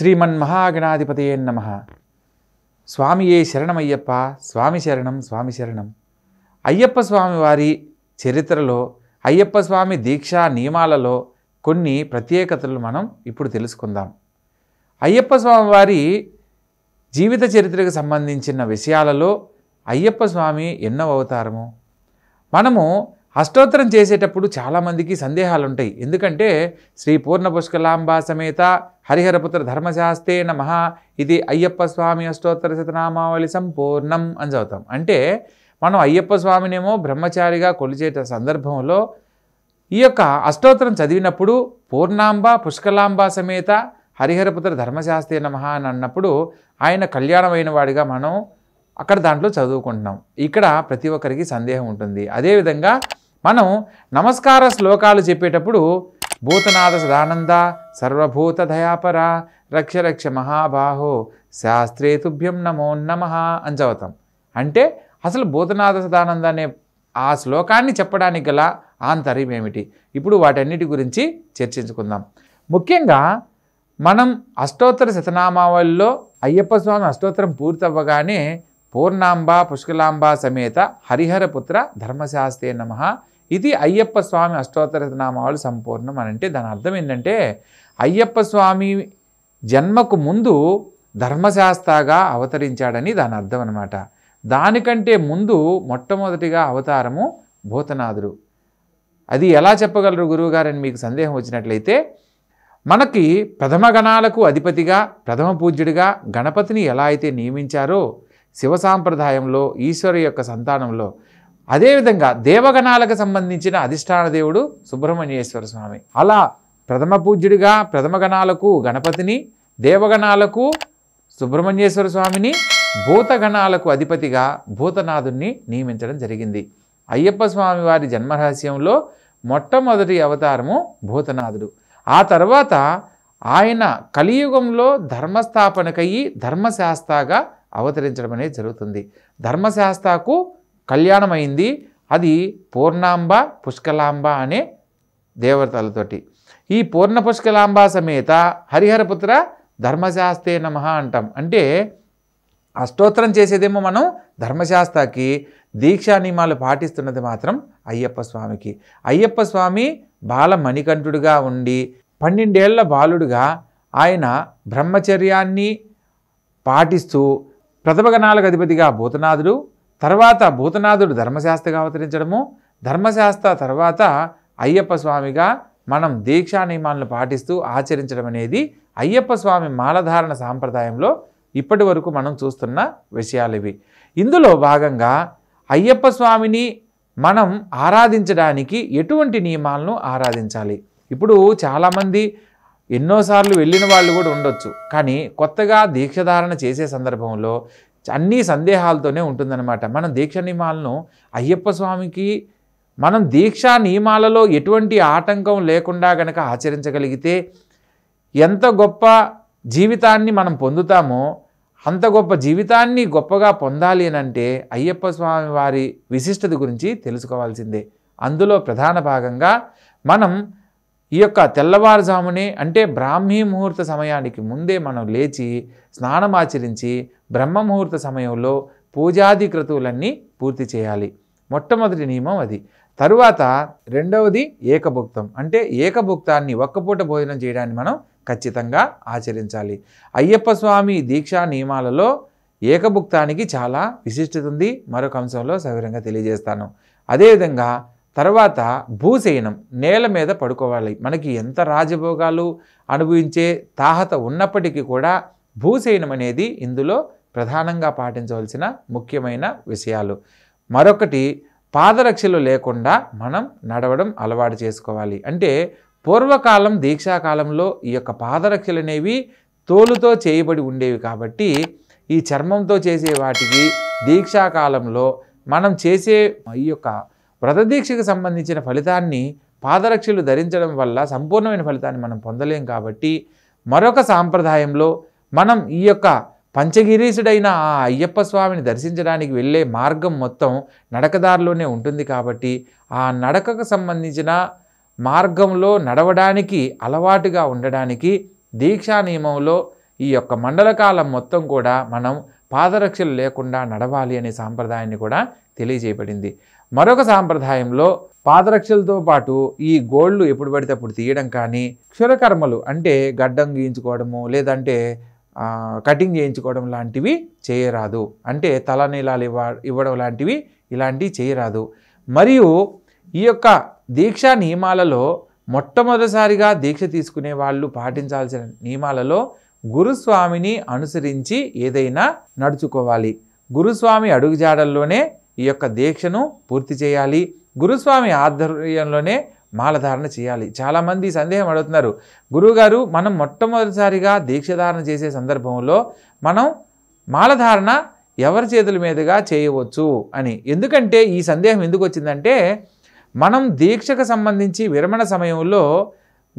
శ్రీమన్మహాగణాధిపతయే నమ స్వామియే శరణమయ్యప్ప స్వామి శరణం స్వామి శరణం అయ్యప్ప స్వామి వారి చరిత్రలో అయ్యప్ప స్వామి దీక్షా నియమాలలో కొన్ని ప్రత్యేకతలు మనం ఇప్పుడు తెలుసుకుందాం అయ్యప్ప స్వామి వారి జీవిత చరిత్రకు సంబంధించిన విషయాలలో అయ్యప్ప స్వామి ఎన్నో అవతారము మనము అష్టోత్తరం చేసేటప్పుడు చాలామందికి సందేహాలు ఉంటాయి ఎందుకంటే శ్రీ పూర్ణ పుష్కలాంబా సమేత హరిహరపుత్ర ధర్మశాస్త్రే నమ ఇది అయ్యప్ప స్వామి అష్టోత్తర శతనామావళి సంపూర్ణం అని చదువుతాం అంటే మనం అయ్యప్ప స్వామినేమో బ్రహ్మచారిగా కొలిచేట సందర్భంలో ఈ యొక్క అష్టోత్తరం చదివినప్పుడు పూర్ణాంబ పుష్కలాంబా సమేత హరిహరపుత్ర ధర్మశాస్త్రే నమ అని అన్నప్పుడు ఆయన కళ్యాణమైన వాడిగా మనం అక్కడ దాంట్లో చదువుకుంటున్నాం ఇక్కడ ప్రతి ఒక్కరికి సందేహం ఉంటుంది అదేవిధంగా మనం నమస్కార శ్లోకాలు చెప్పేటప్పుడు భూతనాథ సదానంద సర్వభూత దయాపర రక్ష రక్ష మహాబాహో శాస్త్రేతుభ్యం నమో నమ అని చదువుతాం అంటే అసలు భూతనాథ సదానంద అనే ఆ శ్లోకాన్ని చెప్పడానికి గల ఆంతర్యం ఏమిటి ఇప్పుడు వాటన్నిటి గురించి చర్చించుకుందాం ముఖ్యంగా మనం అష్టోత్తర శతనామావళిలో అయ్యప్ప స్వామి అష్టోత్తరం పూర్తవ్వగానే పూర్ణాంబ పుష్కలాంబ సమేత హరిహరపుత్ర ధర్మశాస్త్రే నమ ఇది అయ్యప్ప స్వామి అష్టోత్తర నామాలు సంపూర్ణం అని అంటే దాని అర్థం ఏంటంటే అయ్యప్ప స్వామి జన్మకు ముందు ధర్మశాస్త్రగా అవతరించాడని దాని అర్థం అనమాట దానికంటే ముందు మొట్టమొదటిగా అవతారము భూతనాథుడు అది ఎలా చెప్పగలరు గురువుగారని మీకు సందేహం వచ్చినట్లయితే మనకి ప్రథమ గణాలకు అధిపతిగా ప్రథమ పూజ్యుడిగా గణపతిని ఎలా అయితే నియమించారో శివ సాంప్రదాయంలో ఈశ్వరు యొక్క సంతానంలో అదేవిధంగా దేవగణాలకు సంబంధించిన అధిష్టాన దేవుడు సుబ్రహ్మణ్యేశ్వర స్వామి అలా ప్రథమ పూజ్యుడిగా ప్రథమ గణాలకు గణపతిని దేవగణాలకు సుబ్రహ్మణ్యేశ్వర స్వామిని భూతగణాలకు అధిపతిగా భూతనాథుణ్ణి నియమించడం జరిగింది అయ్యప్ప స్వామి వారి జన్మరహస్యంలో మొట్టమొదటి అవతారము భూతనాథుడు ఆ తర్వాత ఆయన కలియుగంలో ధర్మస్థాపనకయ్యి ధర్మశాస్త్రగా అవతరించడం అనేది జరుగుతుంది ధర్మశాస్త్రకు కళ్యాణమైంది అది పూర్ణాంబ పుష్కలాంబ అనే దేవతలతోటి ఈ పూర్ణ పుష్కలాంబ సమేత హరిహరపుత్ర ధర్మశాస్త్రే నమ అంటాం అంటే అష్టోత్తరం చేసేదేమో మనం ధర్మశాస్త్రకి దీక్షా నియమాలు పాటిస్తున్నది మాత్రం అయ్యప్ప స్వామికి అయ్యప్ప స్వామి బాల ఉండి పన్నెండేళ్ల బాలుడుగా ఆయన బ్రహ్మచర్యాన్ని పాటిస్తూ ప్రథమగణాలకు అధిపతిగా భూతనాథుడు తర్వాత భూతనాథుడు ధర్మశాస్త్రిగా అవతరించడము ధర్మశాస్త్ర తర్వాత అయ్యప్ప స్వామిగా మనం దీక్షా నియమాలను పాటిస్తూ ఆచరించడం అనేది అయ్యప్ప స్వామి మాలధారణ సాంప్రదాయంలో ఇప్పటి వరకు మనం చూస్తున్న విషయాలు ఇవి ఇందులో భాగంగా అయ్యప్ప స్వామిని మనం ఆరాధించడానికి ఎటువంటి నియమాలను ఆరాధించాలి ఇప్పుడు చాలామంది ఎన్నోసార్లు వెళ్ళిన వాళ్ళు కూడా ఉండొచ్చు కానీ కొత్తగా దీక్షధారణ చేసే సందర్భంలో అన్ని సందేహాలతోనే ఉంటుందన్నమాట మనం దీక్ష నియమాలను అయ్యప్ప స్వామికి మనం దీక్షా నియమాలలో ఎటువంటి ఆటంకం లేకుండా గనక ఆచరించగలిగితే ఎంత గొప్ప జీవితాన్ని మనం పొందుతామో అంత గొప్ప జీవితాన్ని గొప్పగా పొందాలి అంటే అయ్యప్ప స్వామి వారి విశిష్టత గురించి తెలుసుకోవాల్సిందే అందులో ప్రధాన భాగంగా మనం ఈ యొక్క తెల్లవారుజామునే అంటే బ్రాహ్మీ ముహూర్త సమయానికి ముందే మనం లేచి స్నానం ఆచరించి బ్రహ్మ ముహూర్త సమయంలో పూజాది క్రతువులన్నీ పూర్తి చేయాలి మొట్టమొదటి నియమం అది తరువాత రెండవది ఏకభుక్తం అంటే ఏకభుక్తాన్ని ఒక్కపూట భోజనం చేయడాన్ని మనం ఖచ్చితంగా ఆచరించాలి అయ్యప్ప స్వామి దీక్షా నియమాలలో ఏకభుక్తానికి చాలా విశిష్టత ఉంది మరొక అంశంలో సవివరంగా తెలియజేస్తాను అదేవిధంగా తర్వాత భూసేనం నేల మీద పడుకోవాలి మనకి ఎంత రాజభోగాలు అనుభవించే తాహత ఉన్నప్పటికీ కూడా భూసేనం అనేది ఇందులో ప్రధానంగా పాటించవలసిన ముఖ్యమైన విషయాలు మరొకటి పాదరక్షలు లేకుండా మనం నడవడం అలవాటు చేసుకోవాలి అంటే పూర్వకాలం దీక్షాకాలంలో ఈ యొక్క పాదరక్షలు అనేవి తోలుతో చేయబడి ఉండేవి కాబట్టి ఈ చర్మంతో చేసే వాటికి దీక్షాకాలంలో మనం చేసే ఈ యొక్క వ్రతదీక్షకు సంబంధించిన ఫలితాన్ని పాదరక్షలు ధరించడం వల్ల సంపూర్ణమైన ఫలితాన్ని మనం పొందలేం కాబట్టి మరొక సాంప్రదాయంలో మనం ఈ యొక్క పంచగిరీసుడైన ఆ అయ్యప్ప స్వామిని దర్శించడానికి వెళ్ళే మార్గం మొత్తం నడకదారిలోనే ఉంటుంది కాబట్టి ఆ నడకకు సంబంధించిన మార్గంలో నడవడానికి అలవాటుగా ఉండడానికి దీక్షా నియమంలో ఈ యొక్క మండలకాలం మొత్తం కూడా మనం పాదరక్షలు లేకుండా నడవాలి అనే సాంప్రదాయాన్ని కూడా తెలియజేయబడింది మరొక సాంప్రదాయంలో పాదరక్షలతో పాటు ఈ గోళ్లు ఎప్పుడు పడితే అప్పుడు తీయడం కానీ క్షురకర్మలు అంటే గడ్డం గీయించుకోవడము లేదంటే కటింగ్ చేయించుకోవడం లాంటివి చేయరాదు అంటే తలనీలాలు ఇవ్వ ఇవ్వడం లాంటివి ఇలాంటివి చేయరాదు మరియు ఈ యొక్క దీక్షా నియమాలలో మొట్టమొదటిసారిగా దీక్ష తీసుకునే వాళ్ళు పాటించాల్సిన నియమాలలో గురుస్వామిని అనుసరించి ఏదైనా నడుచుకోవాలి గురుస్వామి అడుగుజాడల్లోనే ఈ యొక్క దీక్షను పూర్తి చేయాలి గురుస్వామి ఆధ్వర్యంలోనే మాలధారణ చేయాలి చాలామంది సందేహం అడుగుతున్నారు గురువుగారు మనం మొట్టమొదటిసారిగా దీక్షధారణ చేసే సందర్భంలో మనం మాలధారణ ఎవరి చేతుల మీదుగా చేయవచ్చు అని ఎందుకంటే ఈ సందేహం ఎందుకు వచ్చిందంటే మనం దీక్షకు సంబంధించి విరమణ సమయంలో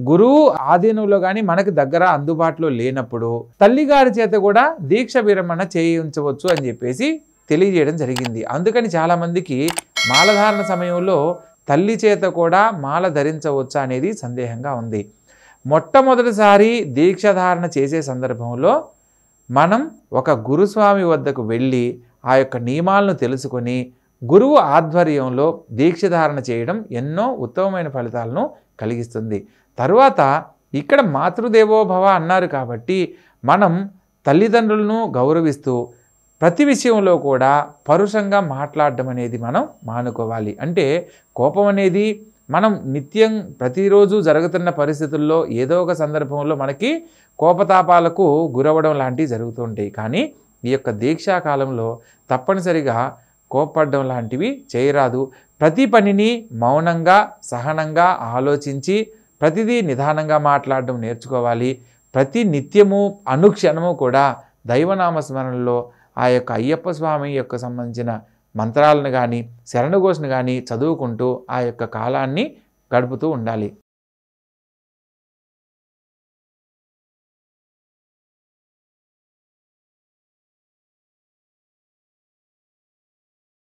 గురువు ఆధీనంలో కానీ మనకు దగ్గర అందుబాటులో లేనప్పుడు తల్లిగారి చేత కూడా దీక్ష విరమణ చేయించవచ్చు అని చెప్పేసి తెలియజేయడం జరిగింది అందుకని చాలామందికి మాలధారణ సమయంలో తల్లి చేత కూడా మాల ధరించవచ్చా అనేది సందేహంగా ఉంది మొట్టమొదటిసారి దీక్షధారణ చేసే సందర్భంలో మనం ఒక గురుస్వామి వద్దకు వెళ్ళి ఆ యొక్క నియమాలను తెలుసుకొని గురువు ఆధ్వర్యంలో దీక్షధారణ చేయడం ఎన్నో ఉత్తమమైన ఫలితాలను కలిగిస్తుంది తరువాత ఇక్కడ మాతృదేవోభవ అన్నారు కాబట్టి మనం తల్లిదండ్రులను గౌరవిస్తూ ప్రతి విషయంలో కూడా పరుషంగా మాట్లాడడం అనేది మనం మానుకోవాలి అంటే కోపం అనేది మనం నిత్యం ప్రతిరోజు జరుగుతున్న పరిస్థితుల్లో ఏదో ఒక సందర్భంలో మనకి కోపతాపాలకు గురవడం లాంటివి జరుగుతుంటాయి కానీ ఈ యొక్క దీక్షాకాలంలో తప్పనిసరిగా కోపడడం లాంటివి చేయరాదు ప్రతి పనిని మౌనంగా సహనంగా ఆలోచించి ప్రతిదీ నిదానంగా మాట్లాడడం నేర్చుకోవాలి ప్రతి నిత్యము అనుక్షణము కూడా దైవనామస్మరణలో ఆ యొక్క అయ్యప్ప స్వామి యొక్క సంబంధించిన మంత్రాలను కానీ శరణఘోషను కానీ చదువుకుంటూ ఆ యొక్క కాలాన్ని గడుపుతూ ఉండాలి